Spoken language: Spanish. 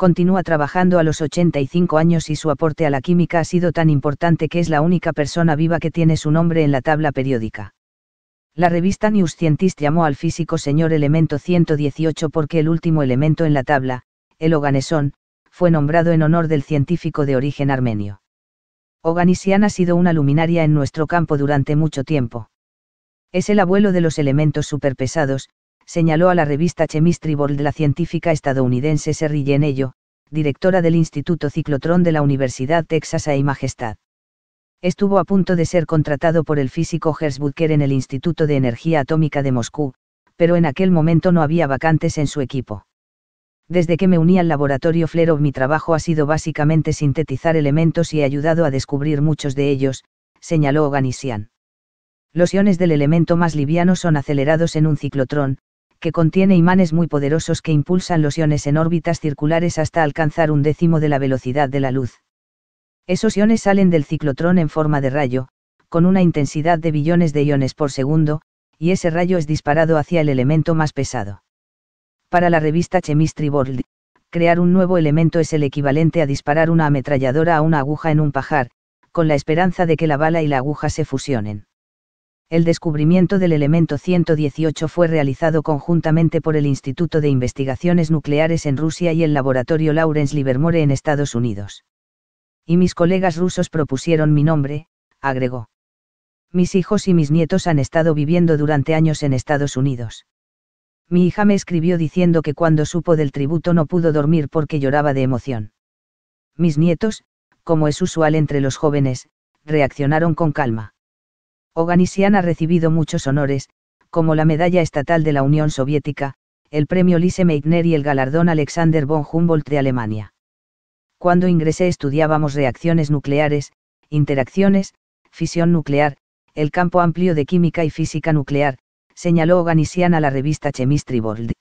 continúa trabajando a los 85 años y su aporte a la química ha sido tan importante que es la única persona viva que tiene su nombre en la tabla periódica. La revista New Scientist llamó al físico señor elemento 118 porque el último elemento en la tabla, el oganesón, fue nombrado en honor del científico de origen armenio. Oganisian ha sido una luminaria en nuestro campo durante mucho tiempo. Es el abuelo de los elementos superpesados, señaló a la revista Chemistry World la científica estadounidense Serri Yenello, directora del Instituto Ciclotrón de la Universidad Texas A. Majestad. Estuvo a punto de ser contratado por el físico Hersbutker en el Instituto de Energía Atómica de Moscú, pero en aquel momento no había vacantes en su equipo. Desde que me uní al laboratorio Flerov mi trabajo ha sido básicamente sintetizar elementos y he ayudado a descubrir muchos de ellos, señaló Ganisian. Los iones del elemento más liviano son acelerados en un ciclotrón, que contiene imanes muy poderosos que impulsan los iones en órbitas circulares hasta alcanzar un décimo de la velocidad de la luz. Esos iones salen del ciclotrón en forma de rayo, con una intensidad de billones de iones por segundo, y ese rayo es disparado hacia el elemento más pesado. Para la revista Chemistry World, crear un nuevo elemento es el equivalente a disparar una ametralladora a una aguja en un pajar, con la esperanza de que la bala y la aguja se fusionen el descubrimiento del elemento 118 fue realizado conjuntamente por el Instituto de Investigaciones Nucleares en Rusia y el laboratorio Lawrence Livermore en Estados Unidos. Y mis colegas rusos propusieron mi nombre, agregó. Mis hijos y mis nietos han estado viviendo durante años en Estados Unidos. Mi hija me escribió diciendo que cuando supo del tributo no pudo dormir porque lloraba de emoción. Mis nietos, como es usual entre los jóvenes, reaccionaron con calma Oganisian ha recibido muchos honores, como la Medalla Estatal de la Unión Soviética, el Premio Lise Meitner y el Galardón Alexander von Humboldt de Alemania. Cuando ingresé estudiábamos reacciones nucleares, interacciones, fisión nuclear, el campo amplio de química y física nuclear, señaló Oganisian a la revista Chemistry World.